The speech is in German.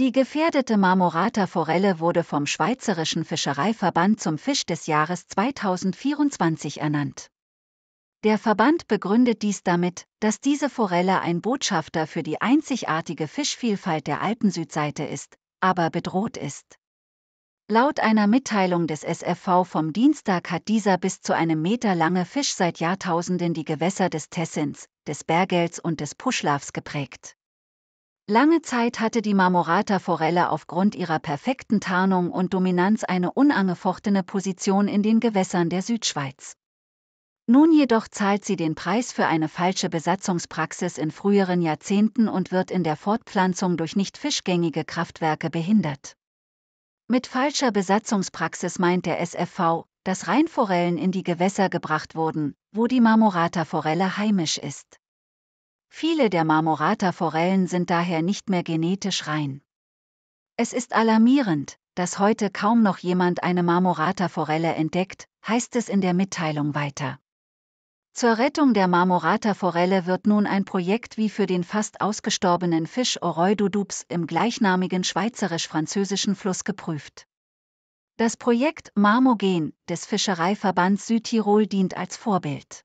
Die gefährdete Marmorata Forelle wurde vom Schweizerischen Fischereiverband zum Fisch des Jahres 2024 ernannt. Der Verband begründet dies damit, dass diese Forelle ein Botschafter für die einzigartige Fischvielfalt der Alpensüdseite ist, aber bedroht ist. Laut einer Mitteilung des SFV vom Dienstag hat dieser bis zu einem Meter lange Fisch seit Jahrtausenden die Gewässer des Tessins, des Bergels und des Puschlafs geprägt. Lange Zeit hatte die Marmorata-Forelle aufgrund ihrer perfekten Tarnung und Dominanz eine unangefochtene Position in den Gewässern der Südschweiz. Nun jedoch zahlt sie den Preis für eine falsche Besatzungspraxis in früheren Jahrzehnten und wird in der Fortpflanzung durch nicht fischgängige Kraftwerke behindert. Mit falscher Besatzungspraxis meint der SFV, dass Rheinforellen in die Gewässer gebracht wurden, wo die Marmorata-Forelle heimisch ist. Viele der Marmorata-Forellen sind daher nicht mehr genetisch rein. Es ist alarmierend, dass heute kaum noch jemand eine Marmorata-Forelle entdeckt, heißt es in der Mitteilung weiter. Zur Rettung der Marmorata-Forelle wird nun ein Projekt wie für den fast ausgestorbenen Fisch Oreudodups im gleichnamigen schweizerisch-französischen Fluss geprüft. Das Projekt Marmogen des Fischereiverbands Südtirol dient als Vorbild.